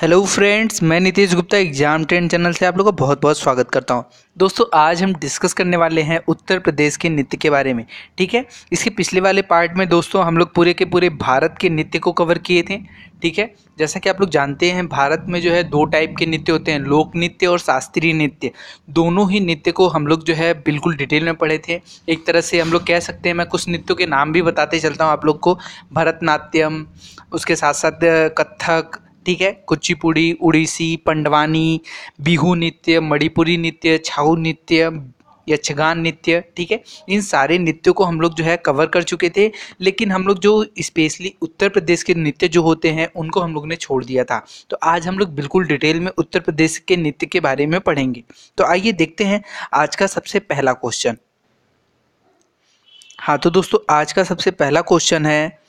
hello friends मैं Nitish Gupta exam train channel से आप लोगों का बहुत बहुत स्वागत करता हूं दोस्तों आज हम डिस्कस करने वाले हैं उत्तर प्रदेश के नृत्य के बारे में ठीक है इसके पिछले वाले पार्ट में दोस्तों हम लोग पूरे के पूरे भारत के नृत्य को कवर किए थे ठीक है जैसा कि आप लोग जानते हैं भारत में जो है दो टाइप के नृत्य होते हैं लोक नृत्य और शास्त्रीय नृत्य दोनों ही नृत्य को हम लोग जो है बिल्कुल डिटेल में पढ़े थे एक तरह से हम लोग कह सकते हैं मैं कुछ नृत्यों के नाम भी बताते चलता हूँ आप लोग को भरतनाट्यम उसके साथ साथ कत्थक ठीक है कुचिपुड़ी उड़ीसी पंडवानी बिहू नृत्य मणिपुरी नृत्य छाऊ नृत्य यक्षगान नृत्य ठीक है इन सारे नृत्यों को हम लोग जो है कवर कर चुके थे लेकिन हम लोग जो स्पेशली उत्तर प्रदेश के नृत्य जो होते हैं उनको हम लोग ने छोड़ दिया था तो आज हम लोग बिल्कुल डिटेल में उत्तर प्रदेश के नृत्य के बारे में पढ़ेंगे तो आइए देखते हैं आज का सबसे पहला क्वेश्चन हाँ तो दोस्तों आज का सबसे पहला क्वेश्चन है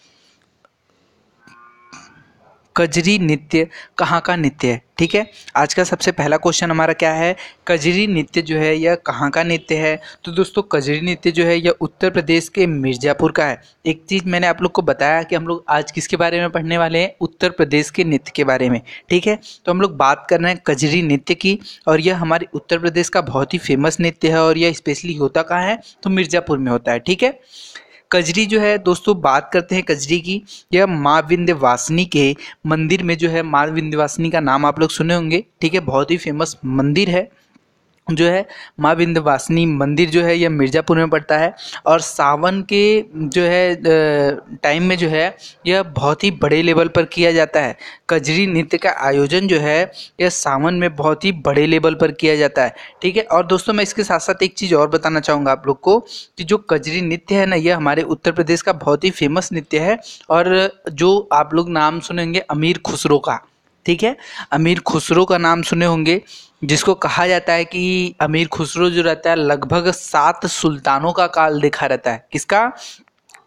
कजरी नृत्य कहाँ का नृत्य है ठीक है आज का सबसे पहला क्वेश्चन हमारा क्या है कजरी नृत्य जो है यह कहाँ का नृत्य है तो दोस्तों कजरी नृत्य जो है यह उत्तर प्रदेश के मिर्ज़ापुर का है एक चीज़ मैंने आप लोग को बताया कि हम लोग आज किसके बारे में पढ़ने वाले हैं उत्तर प्रदेश के नृत्य के बारे में ठीक है तो हम लोग बात कर रहे हैं कजरी नृत्य की और यह हमारे उत्तर प्रदेश का बहुत ही फेमस नृत्य है और यह स्पेशली होता कहाँ है तो मिर्ज़ापुर में होता है ठीक है कजरी जो है दोस्तों बात करते हैं कजरी की यह माँ विंध्यवासिनी के मंदिर में जो है माँ विंध्यवासिनी का नाम आप लोग सुने होंगे ठीक है बहुत ही फेमस मंदिर है जो है माँ विंध्यवासिनी मंदिर जो है यह मिर्ज़ापुर में पड़ता है और सावन के जो है टाइम में जो है यह बहुत ही बड़े लेवल पर किया जाता है कजरी नृत्य का आयोजन जो है यह सावन में बहुत ही बड़े लेवल पर किया जाता है ठीक है और दोस्तों मैं इसके साथ साथ एक चीज़ और बताना चाहूँगा आप लोग को कि जो कजरी नृत्य है ना यह हमारे उत्तर प्रदेश का बहुत ही फेमस नृत्य है और जो आप लोग नाम सुनेंगे अमीर खुसरो का ठीक है अमीर खुसरो का नाम सुने होंगे जिसको कहा जाता है कि अमीर खुसरो जो रहता है लगभग सात सुल्तानों का काल देखा रहता है किसका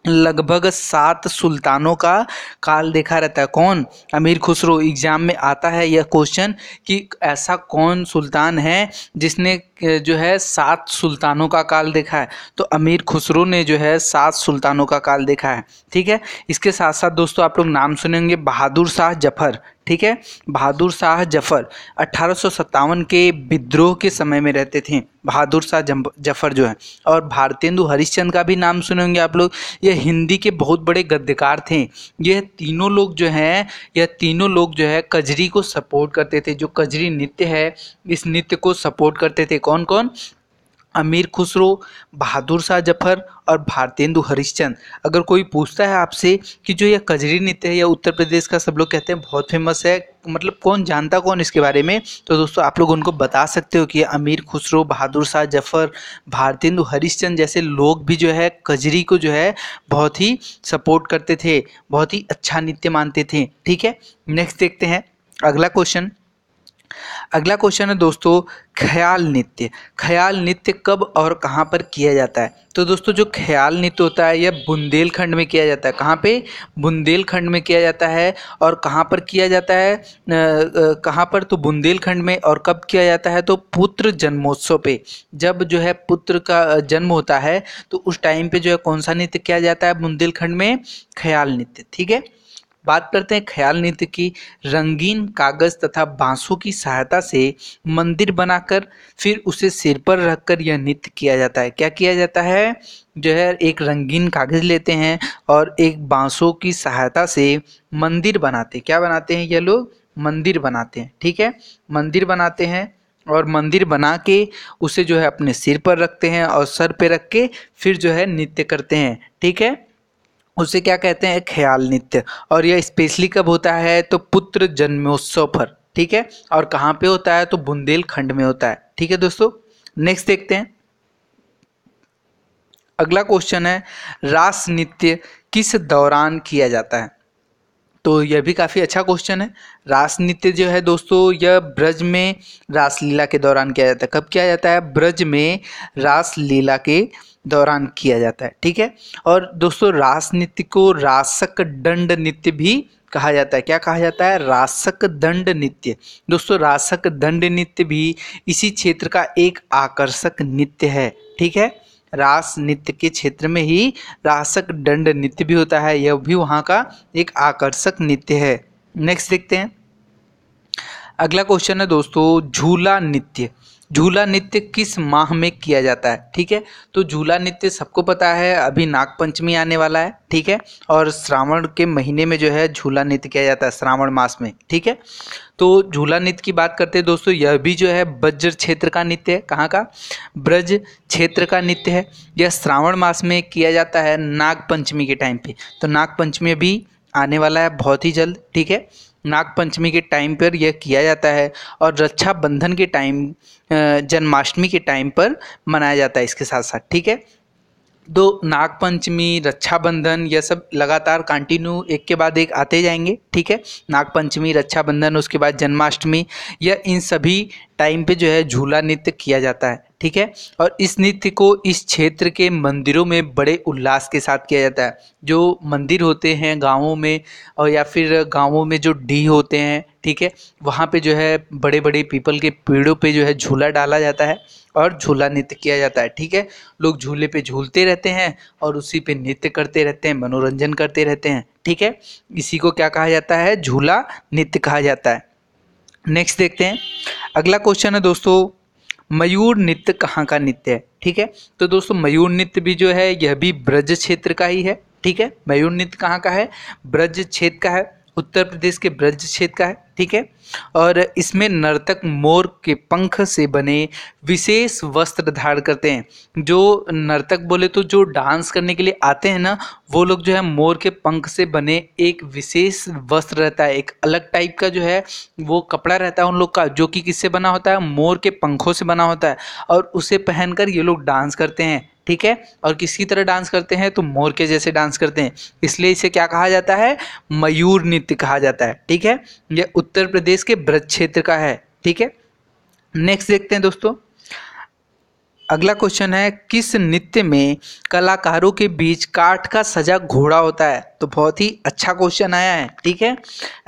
लगभग सात सुल्तानों का काल देखा रहता है कौन अमीर खुसरो एग्जाम में आता है यह क्वेश्चन कि ऐसा कौन सुल्तान है जिसने जो है सात सुल्तानों का काल देखा है तो अमीर खुसरो ने जो है सात सुल्तानों का काल देखा है ठीक है इसके साथ साथ दोस्तों आप लोग नाम सुनेंगे बहादुर शाह जफर ठीक है बहादुर शाह जफर अठारह के विद्रोह के समय में रहते थे बहादुर शाह जफर जो है और भारतेंदु हरिश्चंद का भी नाम सुनेंगे आप लोग ये हिंदी के बहुत बड़े गद्यकार थे यह तीनों लोग जो हैं यह तीनों लोग जो है कजरी को सपोर्ट करते थे जो कजरी नृत्य है इस नृत्य को सपोर्ट करते थे कौन कौन अमीर खुसरो बहादुर शाह जफर और भारतेंदु हरिश्चंद अगर कोई पूछता है आपसे कि जो यह कजरी नृत्य है यह उत्तर प्रदेश का सब लोग कहते हैं बहुत फेमस है मतलब कौन जानता कौन इसके बारे में तो दोस्तों आप लोग उनको बता सकते हो कि अमीर खुसरो बहादुर शाह जफर भारतेंदु हरिश्चंद जैसे लोग भी जो है कजरी को जो है बहुत ही सपोर्ट करते थे बहुत ही अच्छा नृत्य मानते थे ठीक है नेक्स्ट देखते हैं अगला क्वेश्चन अगला क्वेश्चन है दोस्तों ख्याल नृत्य ख्याल नृत्य कब और कहाँ पर किया जाता है तो दोस्तों जो ख्याल नृत्य होता है यह बुंदेलखंड में किया जाता है कहाँ पे बुंदेलखंड में किया जाता है और कहाँ पर किया जाता है कहाँ पर तो बुंदेलखंड में और कब किया जाता है तो पुत्र जन्मोत्सव पे जब जो है पुत्र का जन्म होता है तो उस टाइम पे जो है कौन सा नृत्य किया जाता है बुंदेलखंड में ख्याल नृत्य ठीक है बात करते हैं ख्याल नृत्य की रंगीन कागज तथा बांसों की सहायता से मंदिर बनाकर फिर उसे सिर पर रखकर यह नृत्य किया जाता है क्या किया जाता है जो है एक रंगीन कागज लेते हैं और एक बांसों की सहायता से मंदिर बनाते हैं क्या बनाते हैं यह लोग मंदिर बनाते हैं ठीक है मंदिर बनाते हैं और मंदिर बना के उसे जो है अपने सिर पर रखते हैं और सर पे रख के फिर जो है नृत्य करते हैं ठीक है उसे क्या कहते हैं ख्याल नित्य और यह स्पेशली कब होता है तो पुत्र जन्मोत्सव पर ठीक है और कहाँ पे होता है तो बुंदेलखंड में होता है ठीक है दोस्तों नेक्स्ट देखते हैं अगला क्वेश्चन है रास नृत्य किस दौरान किया जाता है तो यह भी काफ़ी अच्छा क्वेश्चन है रास नृत्य जो है दोस्तों यह ब्रज में रासलीला के दौरान किया जाता है कब किया जाता है ब्रज में रासलीला के दौरान किया जाता है ठीक है और दोस्तों रास नृत्य को रासक दंड नृत्य भी कहा जाता है क्या कहा जाता है रासक दंड नृत्य दोस्तों रासक दंड नृत्य भी इसी क्षेत्र का एक आकर्षक नृत्य है ठीक है रास नृत्य के क्षेत्र में ही रासक दंड नृत्य भी होता है यह भी वहाँ का एक आकर्षक नृत्य है नेक्स्ट देखते हैं अगला क्वेश्चन है दोस्तों झूला नृत्य झूला नृत्य किस माह में किया जाता है ठीक है तो झूला नृत्य सबको पता है अभी नागपंचमी आने वाला है ठीक है और श्रावण के महीने में जो है झूला नृत्य किया जाता है श्रावण मास में ठीक है तो झूला नृत्य की बात करते हैं दोस्तों यह भी जो है ब्रज क्षेत्र का नृत्य है कहाँ का ब्रज क्षेत्र का नृत्य है यह श्रावण मास में किया जाता है नागपंचमी के टाइम पर तो नागपंचमी अभी आने वाला है बहुत ही जल्द ठीक है नागपंचमी के टाइम पर यह किया जाता है और रक्षाबंधन के टाइम जन्माष्टमी के टाइम पर मनाया जाता है इसके साथ साथ ठीक है तो नागपंचमी रक्षाबंधन यह सब लगातार कंटिन्यू एक के बाद एक आते जाएंगे ठीक है नागपंचमी रक्षाबंधन उसके बाद जन्माष्टमी यह इन सभी टाइम पे जो है झूला नृत्य किया जाता है ठीक है और इस नृत्य को इस क्षेत्र के मंदिरों में बड़े उल्लास के साथ किया जाता है जो मंदिर होते हैं गाँवों में और या फिर गाँवों में जो डी होते हैं ठीक है वहाँ पे जो है बड़े बड़े पीपल के पेड़ों पे जो है झूला डाला जाता है और झूला नृत्य किया जाता है ठीक है लोग झूले पे झूलते रहते हैं और उसी पे नृत्य करते रहते हैं मनोरंजन करते रहते हैं ठीक है इसी को क्या कहा जाता है झूला नृत्य कहा जाता है नेक्स्ट देखते हैं अगला क्वेश्चन है दोस्तों मयूर नृत्य कहाँ का नृत्य है ठीक है तो दोस्तों मयूर नृत्य भी जो है यह भी ब्रज क्षेत्र का ही है ठीक है मयूर नृत्य कहाँ का है ब्रज क्षेत्र का है उत्तर प्रदेश के ब्रज क्षेत्र का है ठीक है और इसमें नर्तक मोर के पंख से बने विशेष वस्त्र धारण करते हैं जो नर्तक बोले तो जो डांस करने के लिए आते हैं ना वो लोग जो है मोर के पंख से बने एक विशेष वस्त्र रहता है एक अलग टाइप का जो है वो कपड़ा रहता है उन लोग का जो कि किससे बना होता है मोर के पंखों से बना होता है और उसे पहनकर ये लोग डांस करते हैं ठीक है और किसकी तरह डांस करते हैं तो मोर के जैसे डांस करते हैं इसलिए इसे क्या कहा जाता है मयूर नृत्य कहा जाता है ठीक है यह उत्तर प्रदेश के ब्रज क्षेत्र का है ठीक है नेक्स्ट देखते हैं दोस्तों अगला क्वेश्चन है किस नृत्य में कलाकारों के बीच काठ का सजा घोड़ा होता है तो बहुत ही अच्छा क्वेश्चन आया है ठीक है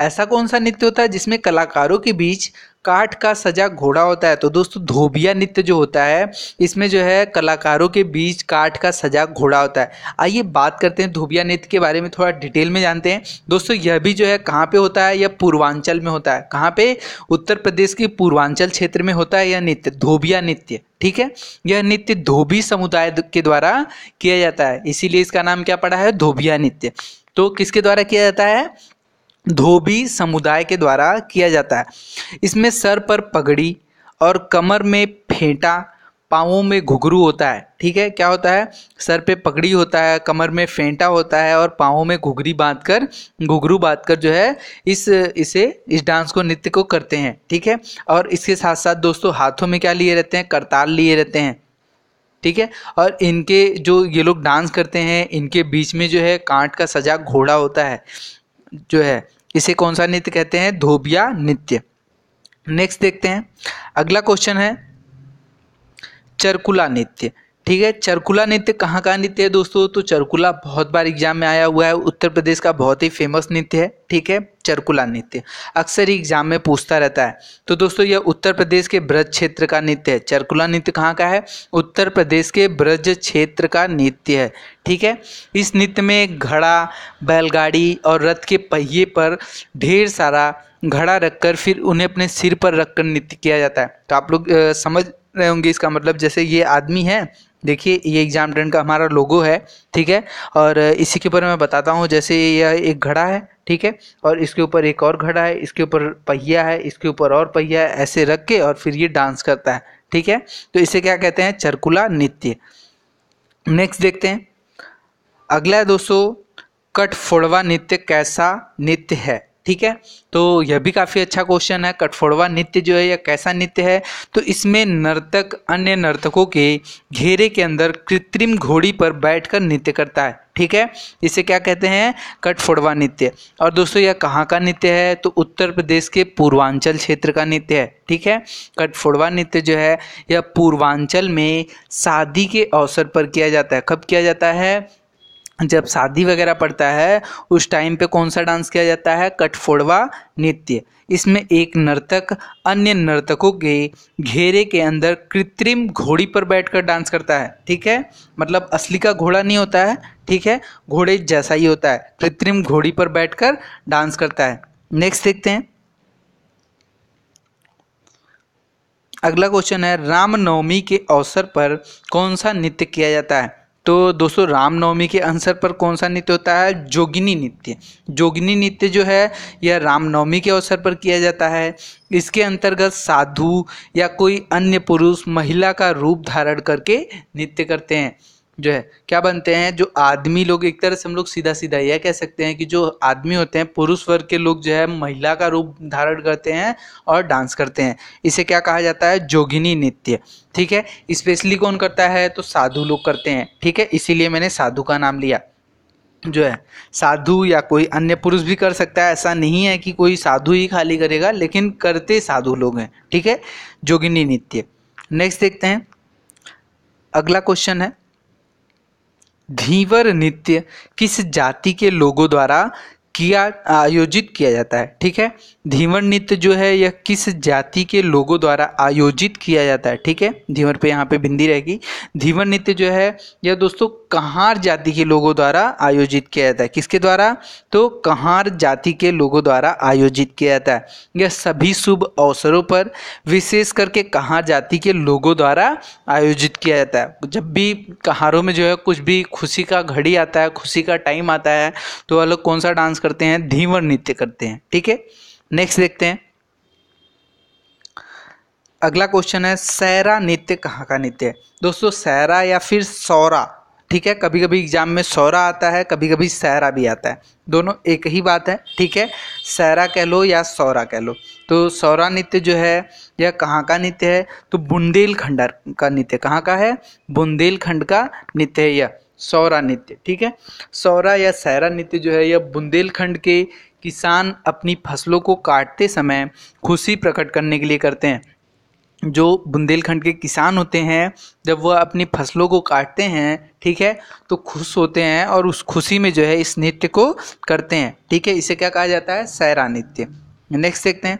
ऐसा कौन सा नृत्य होता है जिसमें कलाकारों के बीच काठ का सजा घोड़ा होता है तो दोस्तों धोबिया नृत्य जो होता है इसमें जो है कलाकारों के बीच काठ का सजा घोड़ा होता है आइए बात करते हैं धोबिया नृत्य के बारे में थोड़ा डिटेल में जानते हैं दोस्तों यह भी जो है कहाँ पे होता है यह पूर्वांचल में होता है कहाँ पे उत्तर प्रदेश के पूर्वांचल क्षेत्र में होता है यह नृत्य धोबिया नृत्य ठीक है यह नृत्य धोबी समुदाय के द्वारा किया जाता है इसीलिए इसका नाम क्या पड़ा है धोबिया नृत्य तो किसके द्वारा किया जाता है धोबी समुदाय के द्वारा किया जाता है इसमें सर पर पगड़ी और कमर में फेंटा पाँवों में घुघरू होता है ठीक है क्या होता है सर पे पगड़ी होता है कमर में फेंटा होता है और पाँवों में घुघरी बांध कर घुघरू बांध कर जो है इस इसे इस डांस को नृत्य को करते हैं ठीक है और इसके साथ साथ दोस्तों हाथों में क्या लिए रहते हैं करताल लिए रहते हैं ठीक है और इनके जो ये लोग डांस करते हैं इनके बीच में जो है कांट का सजा घोड़ा होता है जो है इसे कौन सा नृत्य कहते हैं धोबिया नृत्य नेक्स्ट देखते हैं अगला क्वेश्चन है चरकुला नृत्य ठीक है चरकुला नृत्य कहाँ का नृत्य है दोस्तों तो चरकुला बहुत बार एग्जाम में आया हुआ है उत्तर प्रदेश का बहुत ही फेमस नृत्य है ठीक है चरकुला नृत्य अक्सर ही एग्जाम में पूछता रहता है तो दोस्तों यह उत्तर प्रदेश के ब्रज क्षेत्र का नृत्य है चरकुला नृत्य कहाँ का है उत्तर प्रदेश के ब्रज क्षेत्र का नृत्य है ठीक है इस नृत्य में घड़ा बैलगाड़ी और रथ के पहिए पर ढेर सारा घड़ा रखकर फिर उन्हें अपने सिर पर रखकर नृत्य किया जाता है तो आप लोग समझ रहे होंगे इसका मतलब जैसे ये आदमी है देखिए ये एग्ज़ाम ट्रेंड का हमारा लोगो है ठीक है और इसी के ऊपर मैं बताता हूँ जैसे यह एक घड़ा है ठीक है और इसके ऊपर एक और घड़ा है इसके ऊपर पहिया है इसके ऊपर और पहिया है ऐसे रख के और फिर ये डांस करता है ठीक है तो इसे क्या कहते हैं चरकुला नृत्य नेक्स्ट देखते हैं अगला दोस्तों कट फोड़वा नृत्य कैसा नृत्य है ठीक है तो यह भी काफ़ी अच्छा क्वेश्चन है कठफोड़वा नृत्य जो है यह कैसा नृत्य है तो इसमें नर्तक अन्य नर्तकों के घेरे के अंदर कृत्रिम घोड़ी पर बैठकर नृत्य करता है ठीक है इसे क्या कहते हैं कठफोड़वा नृत्य और दोस्तों यह कहाँ का नृत्य है तो उत्तर प्रदेश के पूर्वांचल क्षेत्र का नृत्य है ठीक है कठफोड़वा नृत्य जो है यह पूर्वांचल में शादी के अवसर पर किया जाता है कब किया जाता है जब शादी वगैरह पड़ता है उस टाइम पे कौन सा डांस किया जाता है कठफोड़वा नृत्य इसमें एक नर्तक अन्य नर्तकों के घेरे के अंदर कृत्रिम घोड़ी पर बैठकर डांस करता है ठीक है मतलब असली का घोड़ा नहीं होता है ठीक है घोड़े जैसा ही होता है कृत्रिम घोड़ी पर बैठकर डांस करता है नेक्स्ट देखते हैं अगला क्वेश्चन है रामनवमी के अवसर पर कौन सा नृत्य किया जाता है तो दोस्तों रामनवमी के आंसर पर कौन सा नृत्य होता है जोगिनी नृत्य जोगिनी नृत्य जो है यह रामनवमी के अवसर पर किया जाता है इसके अंतर्गत साधु या कोई अन्य पुरुष महिला का रूप धारण करके नृत्य करते हैं जो है क्या बनते हैं जो आदमी लोग एक तरह से हम लोग सीधा सीधा यह कह सकते हैं कि जो आदमी होते हैं पुरुष वर्ग के लोग जो है महिला का रूप धारण करते हैं और डांस करते हैं इसे क्या कहा जाता है जोगिनी नृत्य ठीक है स्पेशली कौन करता है तो साधु लोग करते हैं ठीक है इसीलिए मैंने साधु का नाम लिया जो है साधु या कोई अन्य पुरुष भी कर सकता है ऐसा नहीं है कि कोई साधु ही खाली करेगा लेकिन करते साधु लोग हैं ठीक है जोगिनी नृत्य नेक्स्ट देखते हैं अगला क्वेश्चन है धीवर नृत्य किस जाति के लोगों द्वारा किया आयोजित किया जाता है ठीक है धीवर नृत्य जो है यह किस जाति के लोगों द्वारा आयोजित किया जाता है ठीक है धीवर पे यहाँ पे बिंदी रहेगी धीमर नृत्य जो है यह दोस्तों कहार जाति के लोगों द्वारा आयोजित किया जाता है किसके द्वारा तो कहार जाति के लोगों द्वारा आयोजित किया जाता है यह सभी शुभ अवसरों पर विशेष करके कहाँ जाति के लोगों द्वारा आयोजित किया जाता है जब भी कहारों में जो है कुछ भी खुशी का घड़ी आता है खुशी का टाइम आता है तो वह लोग कौन सा डांस करते हैं धीमर नृत्य करते हैं ठीक है नेक्स्ट देखते हैं अगला क्वेश्चन है सैरा नृत्य कहाँ का नृत्य है दोस्तों सैरा या फिर सौरा ठीक है कभी कभी एग्जाम में सौरा आता है कभी कभी सैरा भी आता है दोनों एक ही बात है ठीक है सैरा कह लो या सौरा कह लो तो सौरा नृत्य जो है यह कहाँ का नृत्य है तो बुंदेलखंड का नृत्य कहाँ का है बुंदेलखंड का नृत्य है यह सौरा नृत्य ठीक है सौरा या सैरा नृत्य जो है यह बुंदेलखंड के किसान अपनी फसलों को काटते समय खुशी प्रकट करने के लिए करते हैं जो बुंदेलखंड के किसान होते हैं जब वह अपनी फसलों को काटते हैं ठीक है तो खुश होते हैं और उस खुशी में जो है इस नृत्य को करते हैं ठीक है इसे क्या कहा जाता है सैरा नृत्य नेक्स्ट देखते हैं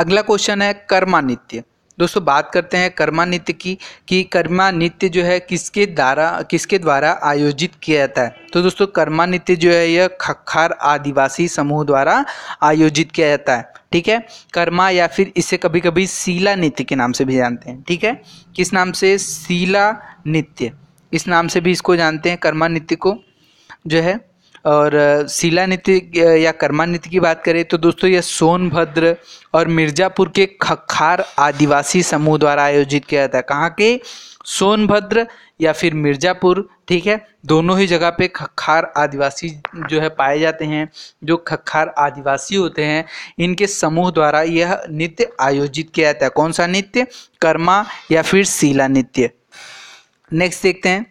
अगला क्वेश्चन है कर्मा नृत्य दोस्तों बात करते हैं कर्मा नृत्य की कि कर्मा नृत्य जो है किसके द्वारा किसके द्वारा आयोजित किया जाता है तो दोस्तों कर्मा नृत्य जो है यह खखार आदिवासी समूह द्वारा आयोजित किया जाता है ठीक है कर्मा या फिर इसे कभी कभी शिला नृत्य के नाम से भी जानते हैं ठीक है किस नाम से शिला नृत्य इस नाम से भी इसको जानते हैं कर्मा नृत्य को जो है और शिला नीति या कर्मा नीति की बात करें तो दोस्तों यह सोनभद्र और मिर्ज़ापुर के खखार आदिवासी समूह द्वारा आयोजित किया जाता है कहाँ के सोनभद्र या फिर मिर्ज़ापुर ठीक है दोनों ही जगह पे खखार आदिवासी जो है पाए जाते हैं जो खखार आदिवासी होते हैं इनके समूह द्वारा यह नृत्य आयोजित किया जाता है कौन सा नृत्य कर्मा या फिर शिला नृत्य नेक्स्ट देखते हैं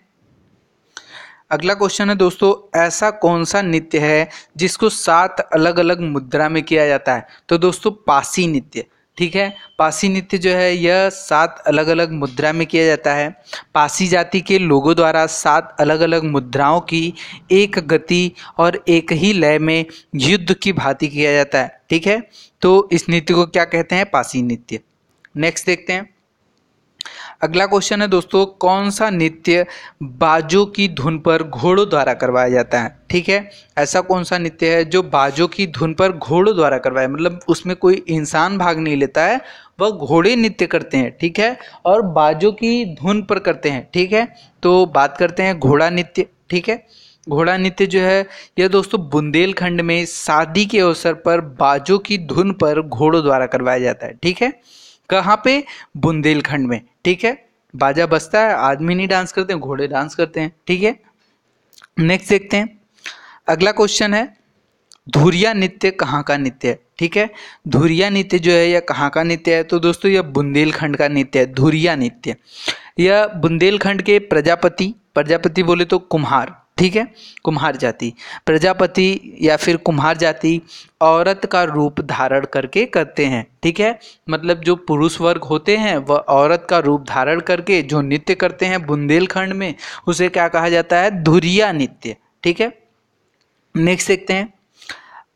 अगला क्वेश्चन है दोस्तों ऐसा कौन सा नृत्य है जिसको सात अलग अलग मुद्रा में किया जाता है तो दोस्तों पासी नृत्य ठीक है पासी नृत्य जो है यह सात अलग अलग मुद्रा में किया जाता है पासी जाति के लोगों द्वारा सात अलग अलग मुद्राओं की एक गति और एक ही लय में युद्ध की भांति किया जाता है ठीक है तो इस नृत्य को क्या कहते हैं पासी नृत्य नेक्स्ट देखते हैं अगला क्वेश्चन है दोस्तों कौन सा नृत्य बाजों की धुन पर घोड़ों द्वारा करवाया जाता है ठीक है ऐसा कौन सा नृत्य है जो बाजों की धुन पर घोड़ों द्वारा करवाया मतलब उसमें कोई इंसान भाग नहीं लेता है वह घोड़े नृत्य करते हैं ठीक है और बाजों की धुन पर करते हैं ठीक है तो बात करते हैं घोड़ा नृत्य ठीक है घोड़ा नृत्य जो है यह दोस्तों बुंदेलखंड में शादी के अवसर पर बाजों की धुन पर घोड़ों द्वारा करवाया जाता है ठीक है कहाँ पे बुंदेलखंड में ठीक है बाजा बजता है आदमी नहीं डांस करते घोड़े डांस करते हैं ठीक है नेक्स्ट देखते हैं अगला क्वेश्चन है धुरिया नृत्य कहाँ का नृत्य है ठीक है धुरिया नृत्य जो है यह कहाँ का नृत्य है तो दोस्तों यह बुंदेलखंड का नृत्य है धुरिया नृत्य यह बुंदेलखंड के प्रजापति प्रजापति बोले तो कुम्हार ठीक है कुम्हार जाति प्रजापति या फिर कुम्हार जाति औरत का रूप धारण करके करते हैं ठीक है मतलब जो पुरुष वर्ग होते हैं वह औरत का रूप धारण करके जो नृत्य करते हैं बुंदेलखंड में उसे क्या कहा जाता है धुरिया नृत्य ठीक है नेक्स्ट देखते हैं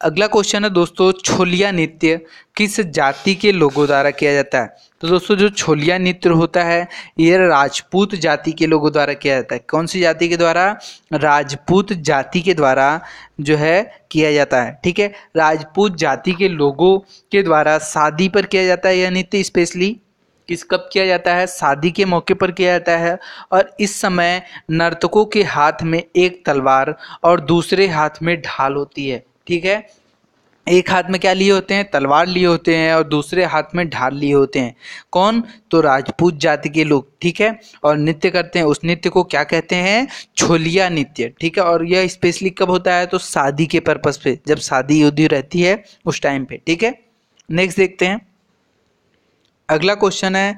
अगला क्वेश्चन है दोस्तों छोलिया नृत्य किस जाति के लोगों द्वारा किया जाता है तो दोस्तों जो छोलिया नृत्य होता है ये राजपूत जाति के लोगों द्वारा किया जाता है कौन सी जाति के द्वारा राजपूत जाति के द्वारा जो है किया जाता है ठीक है राजपूत जाति के लोगों के द्वारा शादी पर किया जाता है यह नृत्य स्पेशली किस कब किया जाता है शादी के मौके पर किया जाता है और इस समय नर्तकों के हाथ में एक तलवार और दूसरे हाथ में ढाल होती है ठीक है एक हाथ में क्या लिए होते हैं तलवार लिए होते हैं और दूसरे हाथ में ढाल लिए होते हैं कौन तो राजपूत जाति के लोग ठीक है और नृत्य करते हैं उस नृत्य को क्या कहते हैं छोलिया नृत्य ठीक है और यह स्पेशली कब होता है तो शादी के पर्पज़ पे जब शादी युद्ध रहती है उस टाइम पे ठीक है नेक्स्ट देखते हैं अगला क्वेश्चन है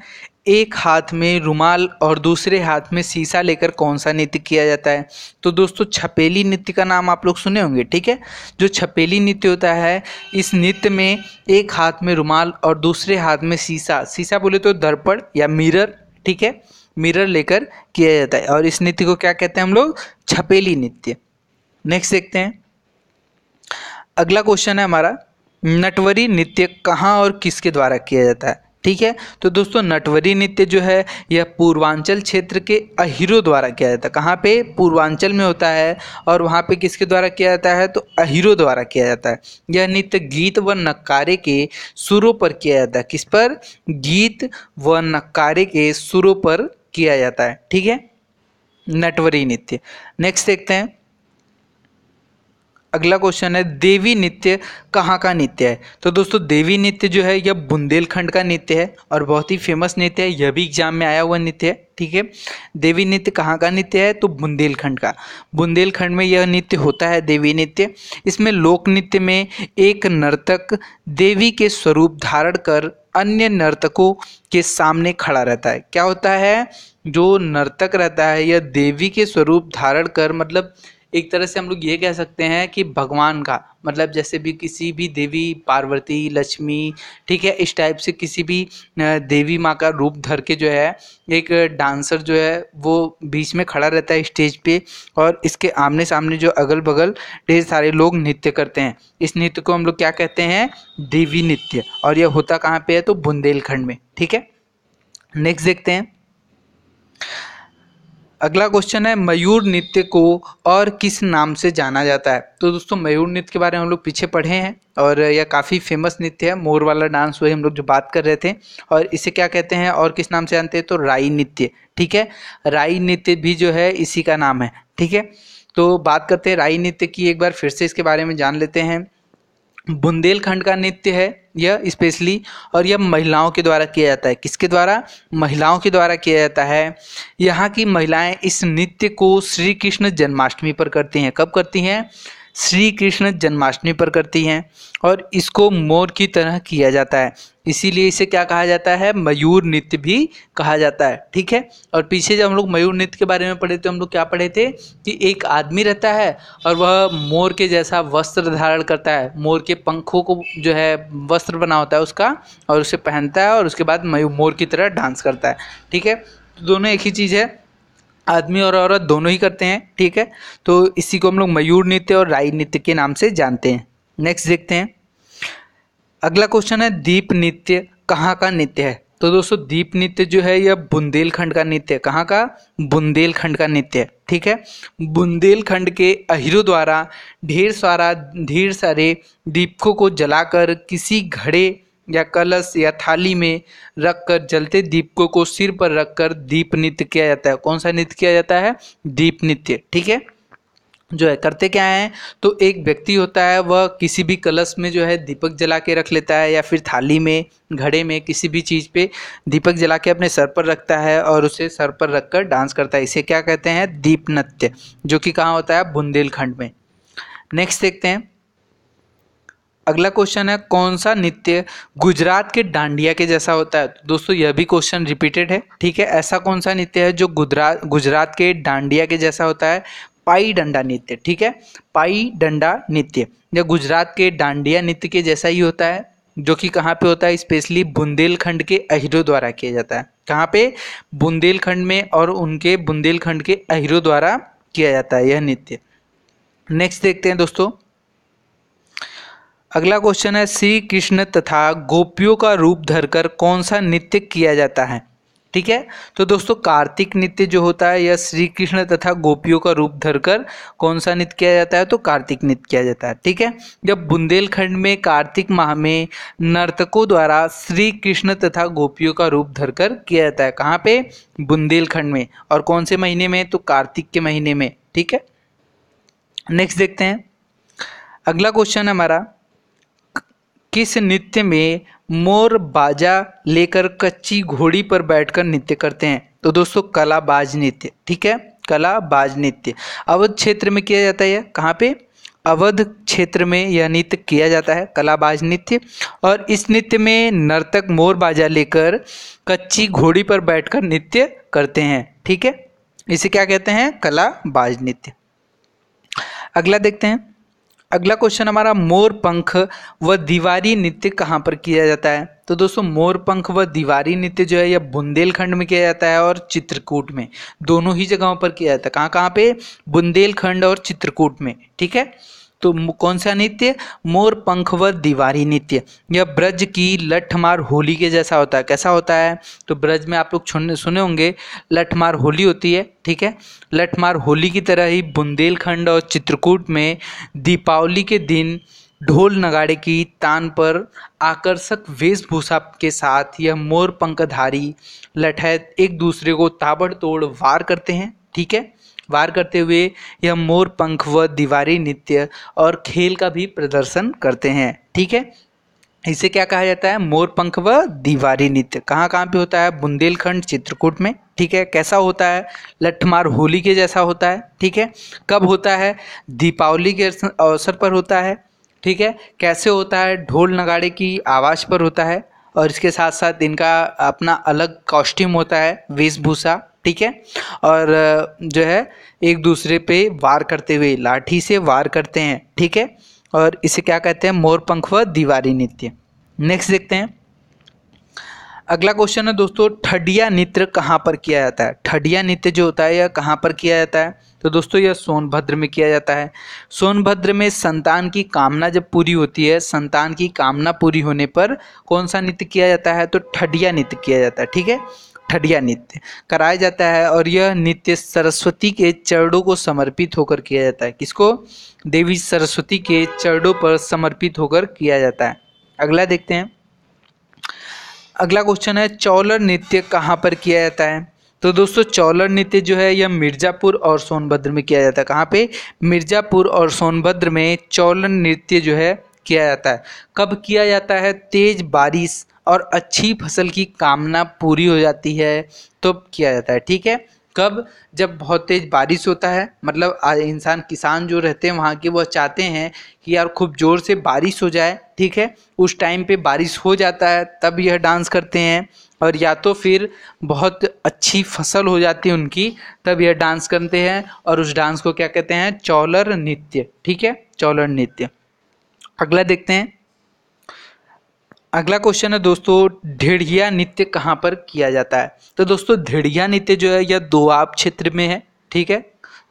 एक हाथ में रुमाल और दूसरे हाथ में सीसा लेकर कौन सा नृत्य किया जाता है तो दोस्तों छपेली नृत्य का नाम आप लोग सुने होंगे ठीक है जो छपेली नृत्य होता है इस नृत्य में एक हाथ में रुमाल और दूसरे हाथ में सीसा सीसा बोले तो दर्पण या मिरर ठीक है मिरर लेकर किया जाता है और इस नृत्य को क्या कहते हैं हम लोग छपेली नृत्य नेक्स्ट देखते हैं अगला क्वेश्चन है हमारा नटवरी नृत्य कहाँ और किसके द्वारा किया जाता है ठीक है तो दोस्तों नटवरी नृत्य जो है यह पूर्वांचल क्षेत्र के अहिरो द्वारा किया जाता है कहाँ पे पूर्वांचल में होता है और वहाँ पे किसके द्वारा किया जाता है तो अहिरो द्वारा किया जाता है यह नृत्य गीत व नकारे के सुरों पर किया जाता है किस पर गीत व नकारे के सुरों पर किया जाता है ठीक है नटवरी नृत्य नेक्स्ट देखते हैं अगला क्वेश्चन है देवी नृत्य कहाँ का नृत्य है तो दोस्तों देवी नृत्य जो है यह बुंदेलखंड का नृत्य है और बहुत ही फेमस नृत्य है यह भी एग्जाम में आया हुआ नृत्य है ठीक है देवी नृत्य कहाँ का नृत्य है तो बुंदेलखंड का बुंदेलखंड में यह नृत्य होता है देवी नृत्य इसमें लोक नृत्य में एक नर्तक देवी के स्वरूप धारण कर अन्य नर्तकों के सामने खड़ा रहता है क्या होता है जो नर्तक रहता है यह देवी के स्वरूप धारण कर मतलब एक तरह से हम लोग ये कह सकते हैं कि भगवान का मतलब जैसे भी किसी भी देवी पार्वती लक्ष्मी ठीक है इस टाइप से किसी भी देवी माँ का रूप धर के जो है एक डांसर जो है वो बीच में खड़ा रहता है स्टेज पे और इसके आमने सामने जो अगल बगल ढेर सारे लोग नृत्य करते हैं इस नृत्य को हम लोग क्या कहते हैं देवी नृत्य और यह होता कहाँ पे है तो बुंदेलखंड में ठीक है नेक्स्ट देखते हैं अगला क्वेश्चन है मयूर नृत्य को और किस नाम से जाना जाता है तो दोस्तों मयूर नृत्य के बारे में हम लोग पीछे पढ़े हैं और यह काफ़ी फेमस नृत्य है मोर वाला डांस वही हम लोग जो बात कर रहे थे और इसे क्या कहते हैं और किस नाम से जानते हैं तो राई नृत्य ठीक है राई नृत्य भी जो है इसी का नाम है ठीक है तो बात करते हैं राई नृत्य की एक बार फिर से इसके बारे में जान लेते हैं बुंदेलखंड का नृत्य है यह स्पेशली और यह महिलाओं के द्वारा किया जाता है किसके द्वारा महिलाओं के द्वारा किया जाता है यहाँ की महिलाएं इस नृत्य को श्री कृष्ण जन्माष्टमी पर करती हैं कब करती हैं श्री कृष्ण जन्माष्टमी पर करती हैं और इसको मोर की तरह किया जाता है इसीलिए इसे क्या कहा जाता है मयूर नृत्य भी कहा जाता है ठीक है और पीछे जब हम लोग मयूर नृत्य के बारे में पढ़े तो हम लोग क्या पढ़े थे कि एक आदमी रहता है और वह मोर के जैसा वस्त्र धारण करता है मोर के पंखों को जो है वस्त्र बना होता है उसका और उसे पहनता है और उसके बाद मयूर मोर की तरह डांस करता है ठीक है तो दोनों एक ही चीज़ है आदमी और औरत दोनों ही करते हैं ठीक है तो इसी को हम लोग मयूर नृत्य और राई नृत्य के नाम से जानते हैं नेक्स्ट देखते हैं अगला क्वेश्चन है दीप नृत्य कहाँ का नृत्य है तो दोस्तों दीप नृत्य जो है यह बुंदेलखंड का नृत्य है कहाँ का बुंदेलखंड का नृत्य है ठीक है बुंदेलखंड के अहिरो द्वारा ढेर सारा ढेर सारे दीपकों को जलाकर किसी घड़े या कलश या थाली में रख कर जलते दीपकों को सिर पर रख कर दीप नृत्य किया जाता है कौन सा नृत्य किया जाता है दीप नृत्य ठीक है जो है करते क्या है तो एक व्यक्ति होता है वह किसी भी कलश में जो है दीपक जला के रख लेता है या फिर थाली में घड़े में किसी भी चीज़ पे दीपक जला के अपने सर पर रखता है और उसे सर पर रख कर डांस करता है इसे क्या कहते हैं दीप नृत्य जो कि कहाँ होता है बुंदेलखंड में नेक्स्ट देखते हैं अगला क्वेश्चन है कौन सा नृत्य गुजरात के डांडिया के जैसा होता है तो दोस्तों यह भी क्वेश्चन रिपीटेड है ठीक है ऐसा कौन सा नृत्य है जो गुजरात गुजरात के डांडिया के जैसा होता है पाई डंडा नृत्य ठीक है पाई डंडा नृत्य यह गुजरात के डांडिया नृत्य के जैसा ही होता है जो कि कहाँ पे होता है स्पेशली बुंदेलखंड के अहिरो द्वारा किया जाता है कहाँ पे बुंदेलखंड में और उनके बुंदेलखंड के अहिरो द्वारा किया जाता है यह नृत्य नेक्स्ट देखते हैं दोस्तों अगला क्वेश्चन है श्री कृष्ण तथा गोपियों का रूप धरकर कौन सा नृत्य किया जाता है ठीक है तो दोस्तों कार्तिक नृत्य जो होता है या श्री कृष्ण तथा गोपियों का रूप धरकर कौन सा नृत्य किया जाता है तो कार्तिक नृत्य किया जाता है ठीक है जब बुंदेलखंड में कार्तिक माह में नर्तकों द्वारा श्री कृष्ण तथा गोपियों का रूप धरकर किया जाता है कहाँ पे बुंदेलखंड में और कौन से महीने में तो कार्तिक के महीने में ठीक है नेक्स्ट देखते हैं अगला क्वेश्चन हमारा किस नृत्य में मोर बाजा लेकर कच्ची घोड़ी पर बैठकर नृत्य करते हैं तो दोस्तों कला बाज नृत्य ठीक है कला बाज नृत्य अवध क्षेत्र में किया जाता है कहाँ पे अवध क्षेत्र में यह नृत्य किया जाता है कलाबाज नृत्य और इस नृत्य में नर्तक मोर बाजा लेकर कच्ची घोड़ी पर बैठकर नृत्य करते हैं ठीक है इसे क्या कहते हैं कलाबाज नृत्य अगला देखते हैं अगला क्वेश्चन हमारा मोर पंख व दीवारी नृत्य कहाँ पर किया जाता है तो दोस्तों मोर पंख व दीवारी नृत्य जो है यह बुंदेलखंड में किया जाता है और चित्रकूट में दोनों ही जगहों पर किया जाता है कहाँ कहाँ पे बुंदेलखंड और चित्रकूट में ठीक है तो कौन सा नृत्य मोर पंख व दीवारी नृत्य यह ब्रज की लठमार होली के जैसा होता है कैसा होता है तो ब्रज में आप लोग सुने होंगे लठमार होली होती है ठीक है लठमार होली की तरह ही बुंदेलखंड और चित्रकूट में दीपावली के दिन ढोल नगाड़े की तान पर आकर्षक वेशभूषा के साथ यह मोर पंखधारी लठैत एक दूसरे को ताबड़तोड़ वार करते हैं ठीक है वार करते हुए यह मोर पंख व दीवारी नृत्य और खेल का भी प्रदर्शन करते हैं ठीक है इसे क्या कहा जाता है मोर पंख व दीवारी नृत्य कहाँ कहाँ पे होता है बुंदेलखंड चित्रकूट में ठीक है कैसा होता है लठमार होली के जैसा होता है ठीक है कब होता है दीपावली के अवसर पर होता है ठीक है कैसे होता है ढोल नगाड़े की आवाज़ पर होता है और इसके साथ साथ इनका अपना अलग कॉस्ट्यूम होता है वेशभूषा ठीक है और जो है एक दूसरे पे वार करते हुए लाठी से वार करते हैं ठीक है और इसे क्या कहते हैं मोर पंख व दीवारी नृत्य नेक्स्ट देखते हैं अगला क्वेश्चन है दोस्तों ठडिया नृत्य कहाँ पर किया जाता है ठडिया नृत्य जो होता है यह कहाँ पर किया जाता है तो दोस्तों यह सोनभद्र में किया जाता है सोनभद्र में संतान की कामना जब पूरी होती है संतान की कामना पूरी होने पर कौन सा नृत्य किया जाता है तो ठडिया नृत्य किया जाता है ठीक है ठडिया नृत्य कराया जाता है और यह नृत्य सरस्वती के चरणों को समर्पित होकर किया जाता है किसको देवी सरस्वती के चरणों पर समर्पित होकर किया जाता है अगला देखते हैं अगला क्वेश्चन है चौलर नृत्य कहाँ पर किया जाता है तो दोस्तों चौलर नृत्य जो है यह मिर्ज़ापुर और सोनभद्र में किया जाता है कहाँ पे मिर्ज़ापुर और सोनभद्र में चौलर नृत्य जो है किया जाता है कब किया जाता है तेज़ बारिश और अच्छी फसल की कामना पूरी हो जाती है तो किया जाता है ठीक है कब जब बहुत तेज़ बारिश होता है मतलब इंसान किसान जो रहते हैं वहाँ के वह चाहते हैं कि यार खूब ज़ोर से बारिश हो जाए ठीक है उस टाइम पे बारिश हो जाता है तब यह डांस करते हैं और या तो फिर बहुत अच्छी फसल हो जाती है उनकी तब यह डांस करते हैं और उस डांस को क्या कहते हैं चौलर नृत्य ठीक है चौलर नृत्य अगला देखते हैं अगला क्वेश्चन है दोस्तों ढेड़िया नृत्य कहाँ पर किया जाता है तो दोस्तों ढेड़िया नृत्य जो है यह दोआब क्षेत्र में है ठीक है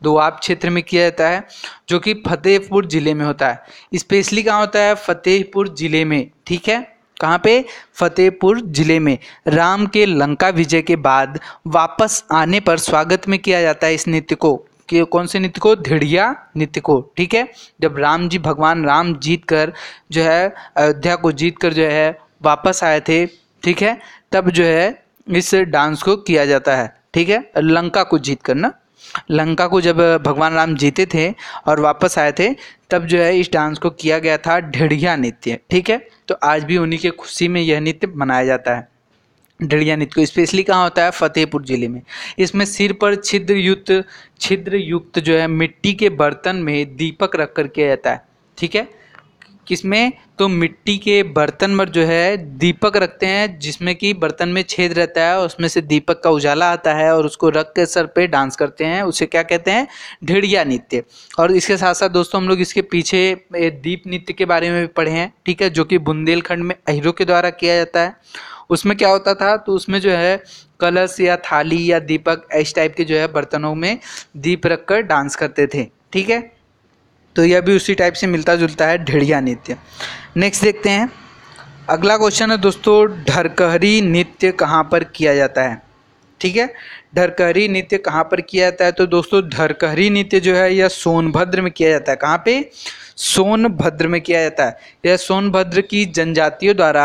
दोआब क्षेत्र में किया जाता है जो कि फतेहपुर जिले में होता है स्पेशली कहाँ होता है फतेहपुर जिले में ठीक है कहाँ पे फतेहपुर जिले में राम के लंका विजय के बाद वापस आने पर स्वागत में किया जाता है इस नृत्य को कि कौन से नीति को धिड़िया नीति को ठीक है जब राम जी भगवान राम जीत कर जो है अयोध्या को जीत कर जो है वापस आए थे ठीक है तब जो है इस डांस को किया जाता है ठीक है लंका को जीत कर ना लंका को जब भगवान राम जीते थे और वापस आए थे तब जो है इस डांस को किया गया था ढिड़िया नृत्य ठीक है तो आज भी उन्हीं के खुशी में यह नृत्य मनाया जाता है ढड़िया नृत्य को स्पेशली कहाँ होता है फतेहपुर जिले में इसमें सिर पर छिद्र युक्त छिद्र युक्त जो है मिट्टी के बर्तन में दीपक रख कर किया जाता है ठीक है किसमें तो मिट्टी के बर्तन पर जो है दीपक रखते हैं जिसमें कि बर्तन में छेद रहता है उसमें से दीपक का उजाला आता है और उसको रख के सर पे डांस करते हैं उसे क्या कहते हैं ढेड़िया नृत्य और इसके साथ साथ दोस्तों हम लोग इसके पीछे दीप नृत्य के बारे में भी पढ़े हैं ठीक है जो कि बुंदेलखंड में अहिरों के द्वारा किया जाता है उसमें क्या होता था तो उसमें जो है कलश या थाली या दीपक इस टाइप के जो है बर्तनों में दीप रख कर डांस करते थे ठीक है तो यह भी उसी टाइप से मिलता जुलता है ढेड़िया नृत्य नेक्स्ट देखते हैं अगला क्वेश्चन है दोस्तों ढरकहरी नृत्य कहाँ पर किया जाता है ठीक है ढरकहरी नृत्य कहाँ पर किया जाता है तो दोस्तों ढरकहरी नृत्य जो है यह सोनभद्र में किया जाता है कहाँ पे सोनभद्र में किया जाता है यह सोनभद्र की जनजातियों द्वारा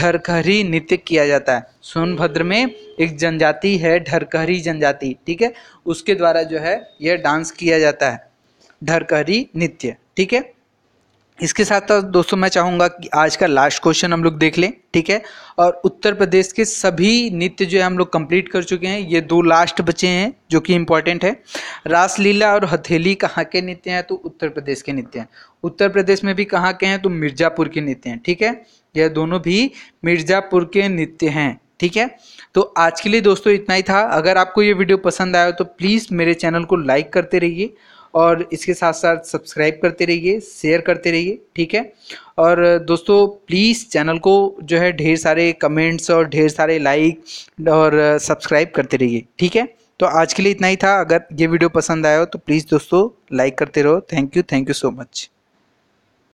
ढरकहरी नृत्य किया जाता है सोनभद्र में एक जनजाति है ढरकहरी जनजाति ठीक है उसके द्वारा जो है यह डांस किया जाता है ढरकहरी नृत्य ठीक है इसके साथ साथ दोस्तों मैं चाहूँगा कि आज का लास्ट क्वेश्चन हम लोग देख लें ठीक है और उत्तर प्रदेश के सभी नित्य जो है हम लोग कंप्लीट कर चुके हैं ये दो लास्ट बचे हैं जो कि इम्पॉर्टेंट है रासलीला और हथेली कहाँ के नित्य हैं तो उत्तर प्रदेश के नित्य हैं उत्तर प्रदेश में भी कहाँ के हैं तो मिर्ज़ापुर के नित्य हैं ठीक है यह दोनों भी मिर्ज़ापुर के नित्य हैं ठीक है तो आज के लिए दोस्तों इतना ही था अगर आपको ये वीडियो पसंद आया तो प्लीज़ मेरे चैनल को लाइक करते रहिए और इसके साथ साथ सब्सक्राइब करते रहिए शेयर करते रहिए ठीक है और दोस्तों प्लीज़ चैनल को जो है ढेर सारे कमेंट्स और ढेर सारे लाइक और सब्सक्राइब करते रहिए ठीक है तो आज के लिए इतना ही था अगर ये वीडियो पसंद आया हो तो प्लीज़ दोस्तों लाइक करते रहो thank you thank you so much